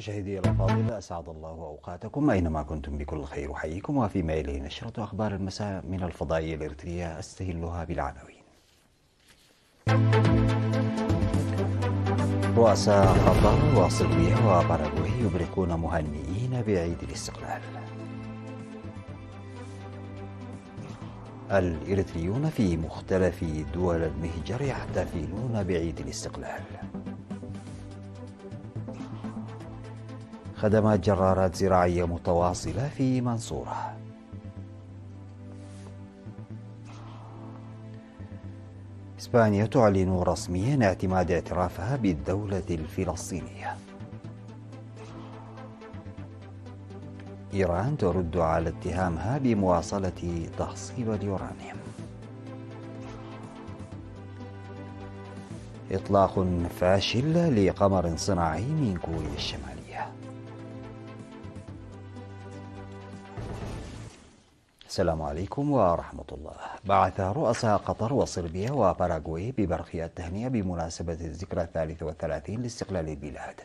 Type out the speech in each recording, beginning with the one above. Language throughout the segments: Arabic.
مشاهدي الأفاضل أسعد الله أوقاتكم أينما كنتم بكل خير احييكم وفيما إليه نشرة أخبار المساء من الفضائية الإرترية أستهلها بالعناوين رؤساء قطر وصربيا وباراغواي يبركون مهنئين بعيد الاستقلال الإريتريون في مختلف دول المهجر يحتفلون بعيد الاستقلال خدمات جرارات زراعية متواصلة في منصورة إسبانيا تعلن رسميا اعتماد اعترافها بالدولة الفلسطينية إيران ترد على اتهامها بمواصلة تحصيب اليورانيوم إطلاق فاشل لقمر صناعي من كوريا الشمالية السلام عليكم ورحمة الله بعث رؤساء قطر وصربيا وباراغواي ببرقية التهنئة بمناسبة الذكرى الثالثة والثلاثين لاستقلال البلاد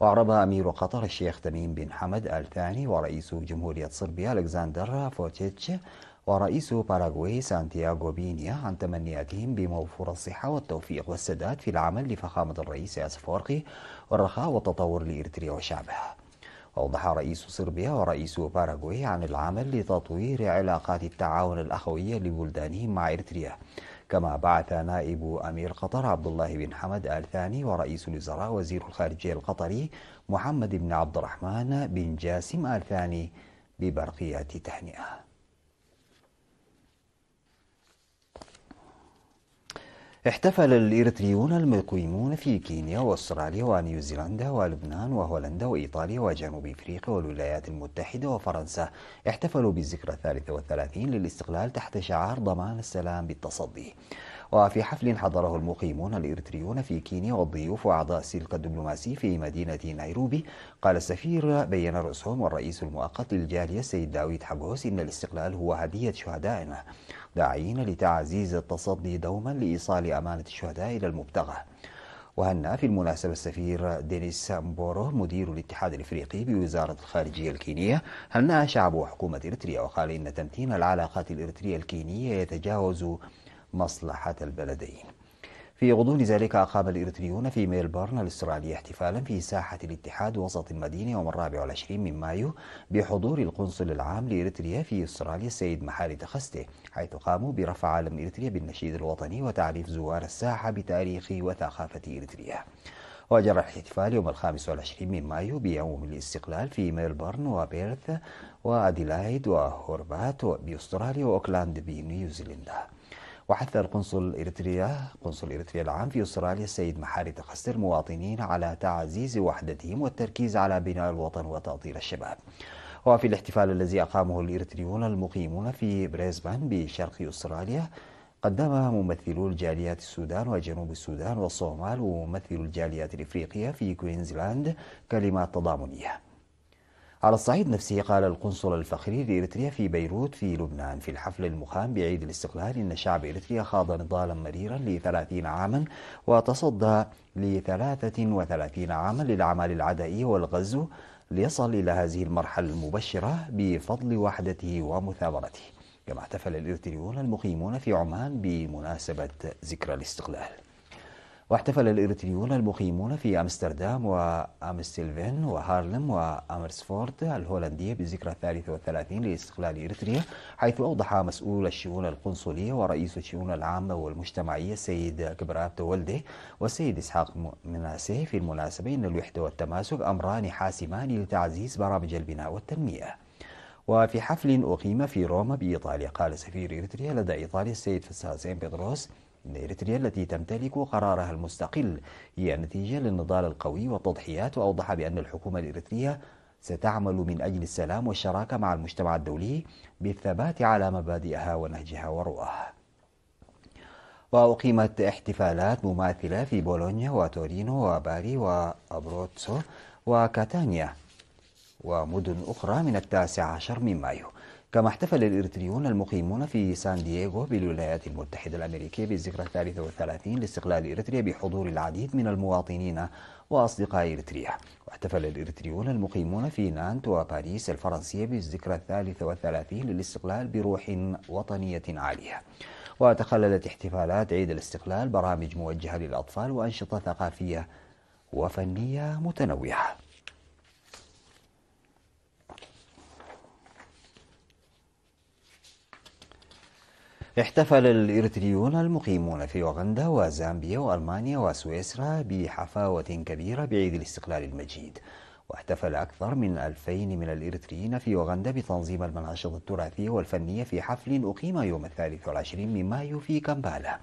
وعرب أمير قطر الشيخ تميم بن حمد آل ثاني ورئيس جمهورية صربيا ألكساندر فوتيتش ورئيس باراغواي سانتياغو بينيا عن تمنياتهم بموفور الصحة والتوفيق والسداد في العمل لفخامة الرئيس أسفورقي والرخاء والتطور لإرتريا وشعبها أوضح رئيس صربيا ورئيس باراغواي عن العمل لتطوير علاقات التعاون الأخوية لبلدانهم مع إريتريا كما بعث نائب أمير قطر عبد الله بن حمد آل ثاني ورئيس الوزراء وزير الخارجية القطري محمد بن عبد الرحمن بن جاسم آل ثاني ببرقيات تهنئة احتفل الإريتريون المقيمون في كينيا وأستراليا ونيوزيلندا ولبنان وهولندا وإيطاليا وجنوب إفريقيا والولايات المتحدة وفرنسا احتفلوا بالذكرى الثالثة والثلاثين للاستقلال تحت شعار ضمان السلام بالتصدي وفي حفل حضره المقيمون الإريتريون في كينيا والضيوف وأعضاء السلك الدبلوماسي في مدينة نيروبي قال السفير بين رئيسهم والرئيس المؤقت للجالية السيد داويد حبوس إن الاستقلال هو هدية شهدائنا داعين لتعزيز التصدي دوما لإيصال أمانة الشهداء إلى المبتغى وهنأ في المناسبة السفير دينيس مبورو مدير الاتحاد الافريقي بوزارة الخارجية الكينية هنأ شعب وحكومة إريتريا وقال إن تمتين العلاقات الإريترية الكينية يتجاوز مصلحة البلدين في غضون ذلك أقام الإرتريون في ميلبورن الأسترالية احتفالا في ساحة الاتحاد وسط المدينة يوم الرابع والعشرين من مايو بحضور القنصل العام لإريتريا في أستراليا السيد محاري تخستي حيث قاموا برفع علم إريتريا بالنشيد الوطني وتعريف زوار الساحة بتاريخ وثقافة إريتريا وجرى الاحتفال يوم الخامس والعشرين من مايو بيوم الاستقلال في ميلبورن وبيرث وأديلايد وهوربات بأستراليا وأوكلاند بنيوزيلندا وحث القنصل الإريتريا قنصل إريتريا العام في أستراليا السيد محاري تقصي المواطنين على تعزيز وحدتهم والتركيز على بناء الوطن وتأطير الشباب وفي الاحتفال الذي أقامه الإريتريون المقيمون في بريسبان بشرق أستراليا قدم ممثلو الجاليات السودان وجنوب السودان والصومال وممثل الجاليات الإفريقية في كوينزلاند كلمات تضامنية على الصعيد نفسه قال القنصل الفخري لإريتريا في بيروت في لبنان في الحفل المقام بعيد الاستقلال إن شعب إريتريا خاض نضالا مريرا لثلاثين عاما وتصدى لثلاثة وثلاثين عاما للأعمال العدائية والغزو ليصل إلى هذه المرحلة المبشرة بفضل وحدته ومثابرته كما احتفل الإريتريون المقيمون في عمان بمناسبة ذكرى الاستقلال واحتفل الإريتريون المقيمون في أمستردام وأمستلفين وهارلم وأمرسفورد الهولندية بذكرى والثلاثين لاستقلال إريتريا حيث أوضح مسؤول الشؤون القنصلية ورئيس الشؤون العامة والمجتمعية السيد كبرات والده والسيد إسحاق مناسي في المناسبة أن الوحدة والتماسك أمران حاسمان لتعزيز برامج البناء والتنمية وفي حفل أقيم في روما بإيطاليا قال سفير إريتريا لدى إيطاليا السيد سين بيدروس إن إريتريا التي تمتلك قرارها المستقل هي نتيجة للنضال القوي والتضحيات وأوضح بأن الحكومة الإريترية ستعمل من أجل السلام والشراكة مع المجتمع الدولي بالثبات على مبادئها ونهجها ورؤاها وأقيمت احتفالات مماثلة في بولونيا وتورينو وباري وأبروتسو وكاتانيا ومدن أخرى من التاسع عشر من مايو كما احتفل الإريتريون المقيمون في سان دييغو بالولايات المتحدة الأمريكية بالذكرى الثالثة والثلاثين لاستقلال إريتريا بحضور العديد من المواطنين وأصدقاء إريتريا واحتفل الإريتريون المقيمون في نانت وباريس الفرنسية بالذكرى الثالثة والثلاثين للاستقلال بروح وطنية عالية وتخللت احتفالات عيد الاستقلال برامج موجهة للأطفال وأنشطة ثقافية وفنية متنوعة احتفل الإرتريون المقيمون في أوغندا وزامبيا وألمانيا وسويسرا بحفاوة كبيرة بعيد الاستقلال المجيد واحتفل أكثر من ألفين من الإرتريين في أوغندا بتنظيم المناشط التراثية والفنية في حفل أقيم يوم الثالث والعشرين من مايو في كامبالا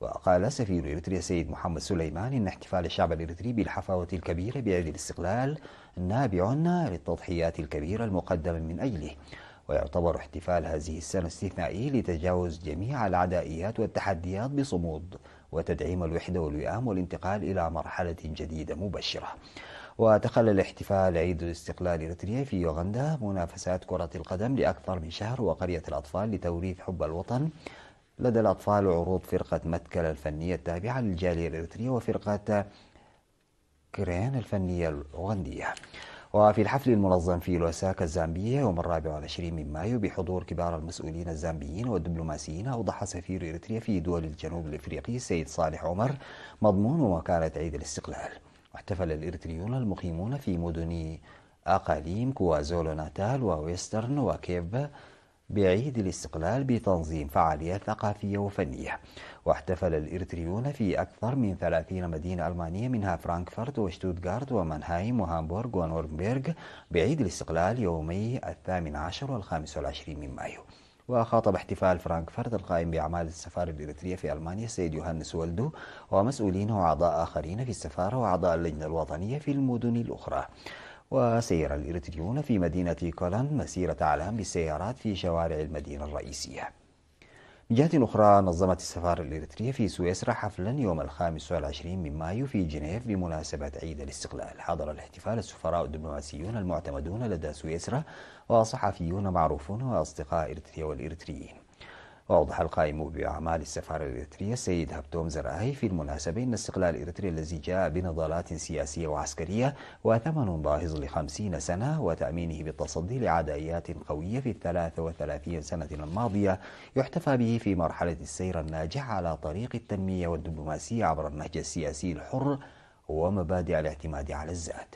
وقال سفير إريتريا السيد محمد سليمان إن احتفال الشعب الإريتري بالحفاوة الكبيرة بعيد الاستقلال نابع للتضحيات الكبيرة المقدمة من أجله ويعتبر احتفال هذه السنة استثنائي لتجاوز جميع العدائيات والتحديات بصمود وتدعيم الوحدة والوئام والانتقال إلى مرحلة جديدة مبشرة وتخلى الاحتفال عيد الاستقلال الإريتريا في يوغندا منافسات كرة القدم لأكثر من شهر وقرية الأطفال لتوريث حب الوطن لدى الأطفال عروض فرقة متكل الفنية التابعة للجالية الإريترية وفرقة كرين الفنية الأوغندية وفي الحفل المنظم في لوساكا الزامبية يوم الرابع والعشرين من مايو بحضور كبار المسؤولين الزامبيين والدبلوماسيين أوضح سفير إريتريا في دول الجنوب الإفريقي السيد صالح عمر مضمون وكالة عيد الاستقلال واحتفل الإريتريون المقيمون في مدن أقاليم كوازولو ناتال وويسترن وكيب بعيد الاستقلال بتنظيم فعاليات ثقافية وفنية واحتفل الإرتريون في أكثر من 30 مدينة ألمانية منها فرانكفورت وشتوتغارت ومنهايم وهامبورغ ونورنبرغ بعيد الاستقلال يومي الثامن عشر والخامس والعشرين من مايو وخاطب احتفال فرانكفورت القائم بأعمال السفارة الإريترية في ألمانيا السيد يوهانس ولدو ومسؤولين وأعضاء آخرين في السفارة وأعضاء اللجنة الوطنية في المدن الأخرى وسير الإريتريون في مدينة كولن مسيرة أعلام بالسيارات في شوارع المدينة الرئيسية من جهة أخرى نظمت السفارة الإريترية في سويسرا حفلا يوم الخامس والعشرين من مايو في جنيف بمناسبة عيد الاستقلال حضر الاحتفال السفراء الدبلوماسيون المعتمدون لدى سويسرا وصحفيون معروفون وأصدقاء إريتريا والإريتريين وأوضح القائم بأعمال السفارة الإريترية السيد هبتوم زراهي في المناسبة أن استقلال إريتريا الذي جاء بنضالات سياسية وعسكرية وثمن باهظ لخمسين سنة وتأمينه بالتصدي لعدائيات قوية في الثلاث وثلاثين سنة الماضية يحتفى به في مرحلة السير الناجح على طريق التنمية والدبلوماسية عبر النهج السياسي الحر ومبادئ الاعتماد على الذات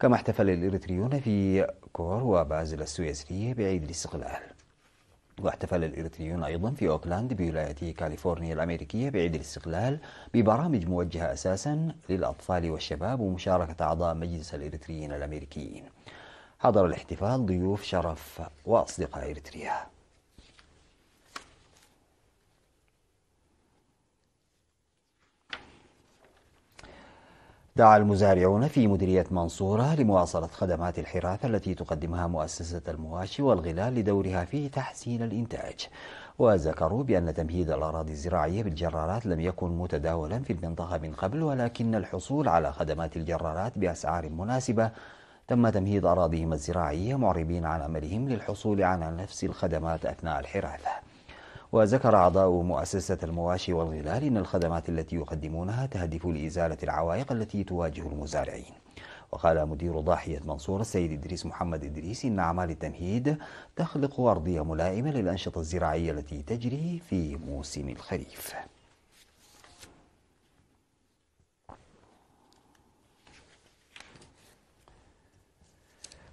كما احتفل الإريتريون في كور وبازل السويسرية بعيد الاستقلال واحتفل الإريتريون أيضا في أوكلاند بولاية كاليفورنيا الأمريكية بعيد الاستقلال ببرامج موجهة أساسا للأطفال والشباب ومشاركة أعضاء مجلس الإريتريين الأمريكيين حضر الاحتفال ضيوف شرف وأصدقاء إريتريا دعا المزارعون في مديرية منصورة لمواصلة خدمات الحراثة التي تقدمها مؤسسة المواشي والغلال لدورها في تحسين الإنتاج وذكروا بأن تمهيد الأراضي الزراعية بالجرارات لم يكن متداولا في المنطقة من قبل ولكن الحصول على خدمات الجرارات بأسعار مناسبة تم تمهيد أراضيهم الزراعية معربين عن أملهم للحصول على نفس الخدمات أثناء الحراثة وذكر أعضاء مؤسسة المواشي والغلال أن الخدمات التي يقدمونها تهدف لإزالة العوائق التي تواجه المزارعين وقال مدير ضاحية منصور السيد إدريس محمد إدريس إن أعمال التمهيد تخلق أرضية ملائمة للأنشطة الزراعية التي تجري في موسم الخريف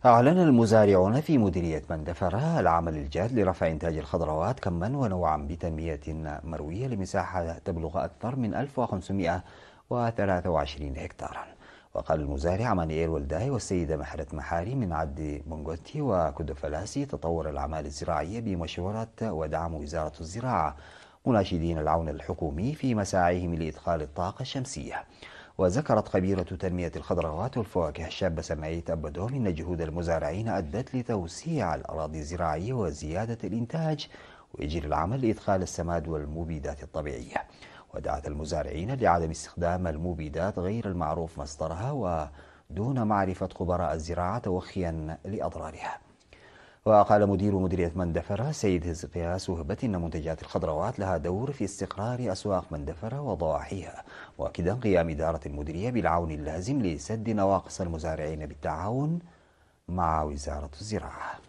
أعلن المزارعون في مديرية مندفرة العمل الجاد لرفع إنتاج الخضروات كما ونوعا بتنمية مروية لمساحة تبلغ أكثر من 1523 هكتارا وقال المزارع مانيير والداي والسيدة محرة محاري من عد بونغوتي وكودوفلاسي تطور الأعمال الزراعية بمشورة ودعم وزارة الزراعة مناشدين العون الحكومي في مساعيهم لإدخال الطاقة الشمسية وذكرت خبيرة تنمية الخضروات والفواكه الشابة سماعية أبدوم إن جهود المزارعين أدت لتوسيع الأراضي الزراعية وزيادة الإنتاج ويجري العمل لإدخال السماد والمبيدات الطبيعية ودعت المزارعين لعدم استخدام المبيدات غير المعروف مصدرها ودون معرفة خبراء الزراعة توخيا لأضرارها وقال مدير مديرية مندفرة سيد هزقياس وهبة أن منتجات الخضروات لها دور في استقرار أسواق مندفرة وضواحيها وأكد قيام إدارة المديرية بالعون اللازم لسد نواقص المزارعين بالتعاون مع وزارة الزراعة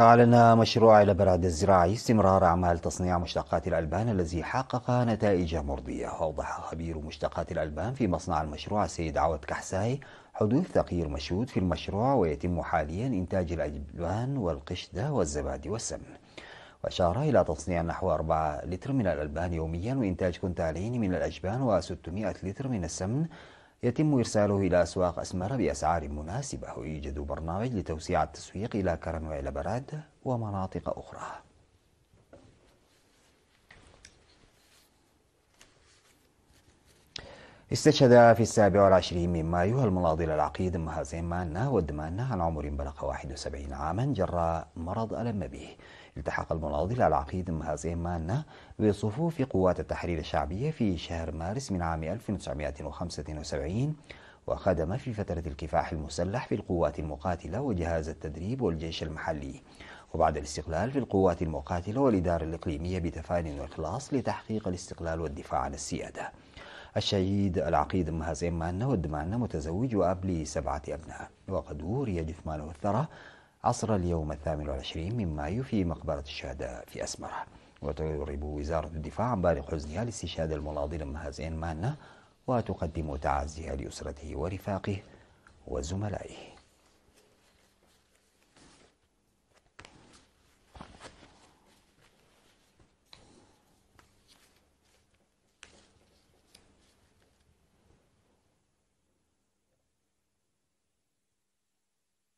أعلن مشروع لبراد الزراعي استمرار أعمال تصنيع مشتقات الألبان الذي حقق نتائج مرضية أوضح خبير مشتقات الألبان في مصنع المشروع السيد عوض كحساي حدوث تغيير مشهود في المشروع ويتم حاليا إنتاج الألبان والقشدة والزبادي والسمن وأشار إلى تصنيع نحو 4 لتر من الألبان يوميا وإنتاج كنتالين من الأجبان و600 لتر من السمن يتم إرساله إلى أسواق أسمر بأسعار مناسبة ويوجد برنامج لتوسيع التسويق إلى كرن وإلى براد ومناطق أخرى استشهد في السابع والعشرين من مايو المناضل العقيد مهازيم مانا ودمانا عن عمر بلغ 71 عاما جراء مرض ألم به التحق المناضل العقيد مهازي مانا بصفوف قوات التحرير الشعبية في شهر مارس من عام 1975 وخدم في فترة الكفاح المسلح في القوات المقاتلة وجهاز التدريب والجيش المحلي وبعد الاستقلال في القوات المقاتلة والإدارة الإقليمية بتفاني وإخلاص لتحقيق الاستقلال والدفاع عن السيادة الشهيد العقيد مهازيم مانا والدمانة متزوج وأب لسبعة أبناء وقد وري جثمانه الثرى عصر اليوم الثامن والعشرين من مايو في مقبرة الشهداء في أسمرة وتعرب وزارة الدفاع عن بارق حزنها لاستشهاد المناضل مهازين مانا وتقدم تعازيها لأسرته ورفاقه وزملائه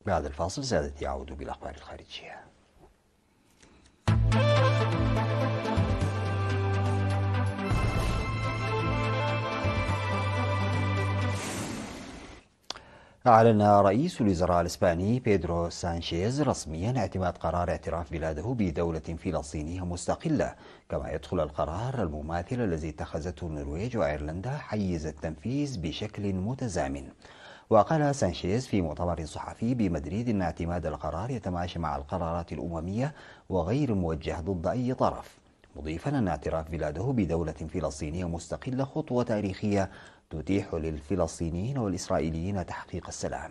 بعد الفاصل سادتي يعود بالأخبار الخارجية أعلن رئيس الوزراء الإسباني بيدرو سانشيز رسميا اعتماد قرار اعتراف بلاده بدولة فلسطينية مستقلة كما يدخل القرار المماثل الذي اتخذته النرويج وأيرلندا حيز التنفيذ بشكل متزامن وقال سانشيز في مؤتمر صحفي بمدريد أن اعتماد القرار يتماشى مع القرارات الأممية وغير موجه ضد أي طرف مضيفا أن اعتراف بلاده بدولة فلسطينية مستقلة خطوة تاريخية تتيح للفلسطينيين والإسرائيليين تحقيق السلام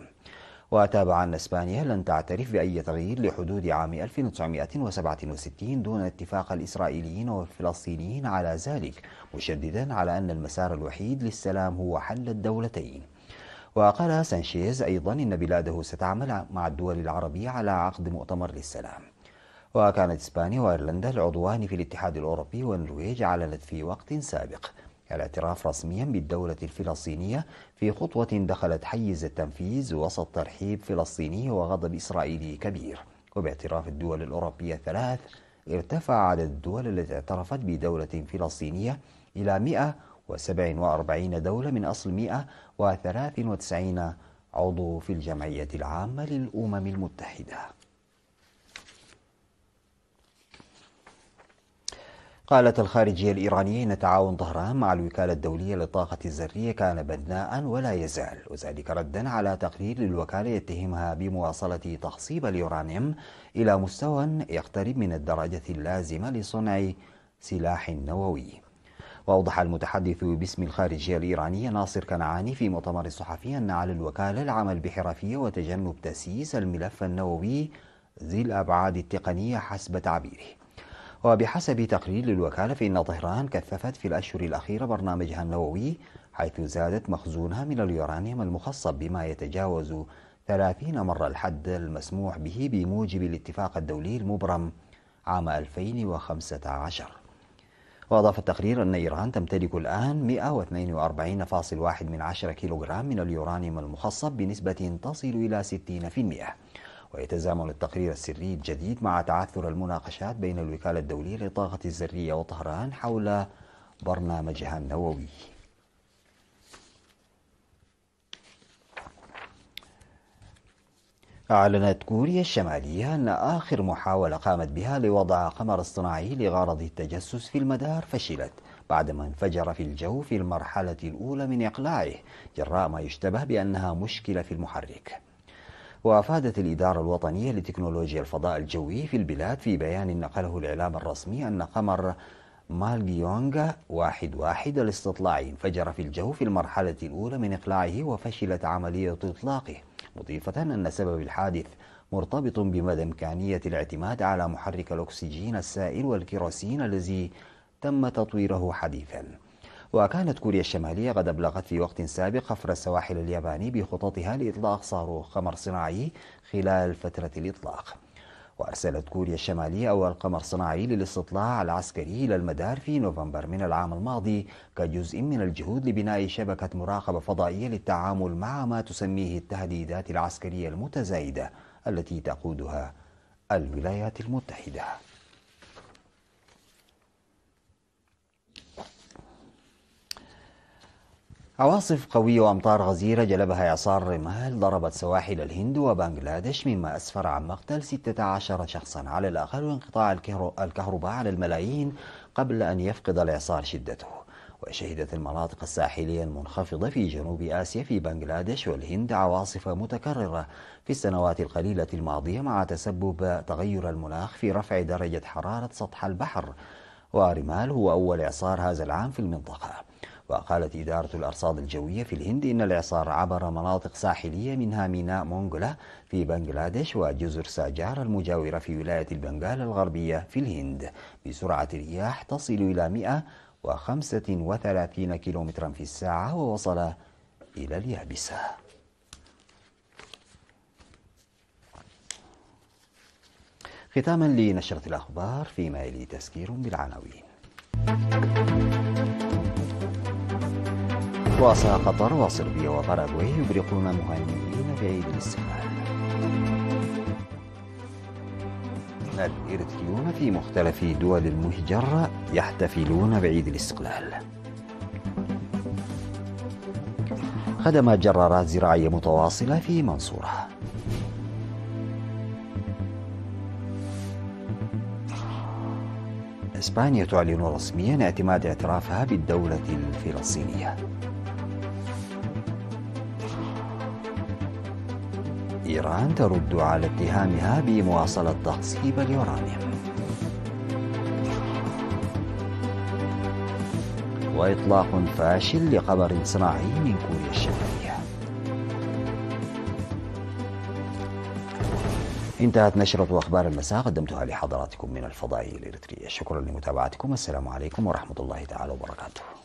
وتابع أن إسبانيا لن تعترف بأي تغيير لحدود عام 1967 دون اتفاق الإسرائيليين والفلسطينيين على ذلك مشددا على أن المسار الوحيد للسلام هو حل الدولتين وقال سانشيز أيضا إن بلاده ستعمل مع الدول العربية على عقد مؤتمر للسلام وكانت إسبانيا وأيرلندا العضوان في الاتحاد الأوروبي والنرويج أعلنت في وقت سابق الاعتراف رسميا بالدولة الفلسطينية في خطوة دخلت حيز التنفيذ وسط ترحيب فلسطيني وغضب إسرائيلي كبير وباعتراف الدول الأوروبية الثلاث ارتفع عدد الدول التي اعترفت بدولة فلسطينية إلى 147 دولة من أصل 100 و93 عضو في الجمعية العامة للأمم المتحدة قالت الخارجية الإيرانية إن تعاون طهران مع الوكالة الدولية للطاقة الذرية كان بدناء ولا يزال وذلك ردا على تقرير للوكالة يتهمها بمواصلة تخصيب اليورانيوم إلى مستوى يقترب من الدرجة اللازمة لصنع سلاح نووي وأوضح المتحدث باسم الخارجية الإيرانية ناصر كنعاني في مؤتمر الصحفي أن على الوكالة العمل بحرفية وتجنب تسييس الملف النووي ذي الأبعاد التقنية حسب تعبيره وبحسب تقرير للوكالة فإن طهران كثفت في الأشهر الأخيرة برنامجها النووي حيث زادت مخزونها من اليورانيوم المخصب بما يتجاوز 30 مرة الحد المسموح به بموجب الاتفاق الدولي المبرم عام 2015 وأضاف التقرير أن إيران تمتلك الآن 142.1 من عشرة كيلوغرام من اليورانيوم المخصب بنسبة تصل إلى 60% ويتزامن التقرير السري الجديد مع تعثر المناقشات بين الوكالة الدولية للطاقة الذرية وطهران حول برنامجها النووي أعلنت كوريا الشمالية أن آخر محاولة قامت بها لوضع قمر اصطناعي لغرض التجسس في المدار فشلت بعدما انفجر في الجو في المرحلة الأولى من إقلاعه جراء ما يشتبه بأنها مشكلة في المحرك وأفادت الإدارة الوطنية لتكنولوجيا الفضاء الجوي في البلاد في بيان نقله الإعلام الرسمي أن قمر مالجيونغ واحد واحد الاستطلاعي انفجر في الجو في المرحلة الأولى من إقلاعه وفشلت عملية إطلاقه مضيفة أن سبب الحادث مرتبط بمدى إمكانية الاعتماد على محرك الأكسجين السائل والكيروسين الذي تم تطويره حديثا وكانت كوريا الشمالية قد أبلغت في وقت سابق حفر السواحل الياباني بخططها لإطلاق صاروخ قمر صناعي خلال فترة الإطلاق وأرسلت كوريا الشمالية أول قمر صناعي للاستطلاع العسكري إلى المدار في نوفمبر من العام الماضي كجزء من الجهود لبناء شبكة مراقبة فضائية للتعامل مع ما تسميه التهديدات العسكرية المتزايدة التي تقودها الولايات المتحدة عواصف قوية وأمطار غزيرة جلبها إعصار رمال ضربت سواحل الهند وبنغلاديش مما أسفر عن مقتل 16 شخصا على الأقل وانقطاع الكهرباء على الملايين قبل أن يفقد الإعصار شدته وشهدت المناطق الساحلية المنخفضة في جنوب آسيا في بنغلاديش والهند عواصف متكررة في السنوات القليلة الماضية مع تسبب تغير المناخ في رفع درجة حرارة سطح البحر ورمال هو أول إعصار هذا العام في المنطقة وقالت إدارة الأرصاد الجوية في الهند إن الإعصار عبر مناطق ساحلية منها ميناء مونغولا في بنغلاديش وجزر ساجار المجاورة في ولاية البنغال الغربية في الهند بسرعة رياح تصل إلى 135 كيلومترا في الساعة ووصل إلى اليابسة ختاما لنشرة الأخبار فيما يلي تسكير بالعناوين رؤساء قطر وصربيا وباراغواي يبرقون مهنئين بعيد الاستقلال الإرثيون في مختلف دول المهجرة يحتفلون بعيد الاستقلال خدم جرارات زراعية متواصلة في منصورة إسبانيا تعلن رسميا اعتماد اعترافها بالدولة الفلسطينية إيران ترد على اتهامها بمواصلة تخصيب اليورانيوم وإطلاق فاشل لقمر صناعي من كوريا الشمالية انتهت نشرة أخبار المساء قدمتها لحضراتكم من الفضائي الإريتري شكرا لمتابعتكم السلام عليكم ورحمة الله تعالى وبركاته